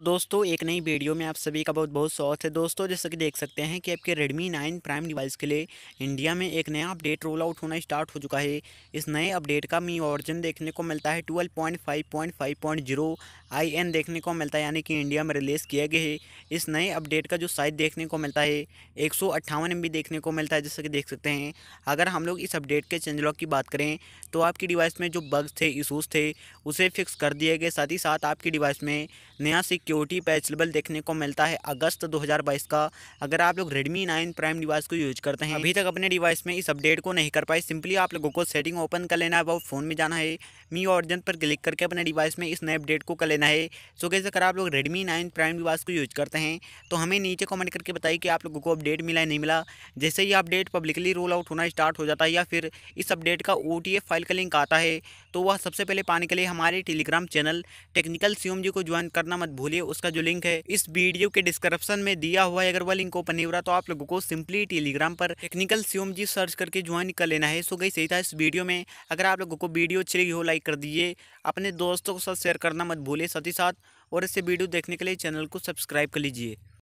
तो दोस्तों एक नई वीडियो में आप सभी का बहुत बहुत स्वागत है दोस्तों जैसा कि देख सकते हैं कि आपके Redmi 9 प्राइम डिवाइस के लिए इंडिया में एक नया अपडेट रोल आउट होना स्टार्ट हो चुका है इस नए अपडेट का मी वर्जन देखने को मिलता है 12.5.5.0 IN देखने को मिलता है यानी कि इंडिया में रिलीज़ किया गया है इस नए अपडेट का जो साइज देखने को मिलता है एक सौ देखने को मिलता है जैसा कि देख सकते हैं अगर हम लोग इस अपडेट के चेंज लॉक की बात करें तो आपकी डिवाइस में जो बग्स थे इशूज़ थे उसे फिक्स कर दिए गए साथ ही साथ आपकी डिवाइस में नया सिक सिक्योरिटी लेवल देखने को मिलता है अगस्त 2022 का अगर आप लोग रेडमी नाइन प्राइम डिवाइस को यूज करते हैं अभी तक अपने डिवाइस में इस अपडेट को नहीं कर पाए सिंपली आप लोगों को सेटिंग ओपन कर लेना है वो फ़ोन में जाना है मी ऑर्जन पर क्लिक करके अपने डिवाइस में इस नए अपडेट को कर लेना है सो कैसे अगर आप लोग रेडमी नाइन प्राइम डिवाइस को यूज करते हैं तो हमें नीचे कमेंट करके बताइए कि आप लोगों को अपडेट मिला है नहीं मिला जैसे ही अपडेट पब्लिकली रोल आउट होना स्टार्ट हो जाता है या फिर इस अपडेट का ओ फाइल का लिंक आता है तो वह सबसे पहले पाने के लिए हमारे टेलीग्राम चैनल टेक्निकल सी को ज्वाइन करना मत भूलिए लिए उसका जो लिंक है इस वीडियो के डिस्क्रिप्शन में दिया हुआ है अगर वह लिंक ओपन नहीं हो रहा तो आप लोगों को सिंपली टेलीग्राम पर टेक्निकल सीओम जी सर्च करके ज्वाइन कर लेना है सो गई सही था इस वीडियो में अगर आप लोगों को वीडियो अच्छी लगी हो लाइक कर दीजिए अपने दोस्तों के साथ शेयर करना मत भूलिए साथ ही साथ और इससे वीडियो देखने के लिए चैनल को सब्सक्राइब कर लीजिए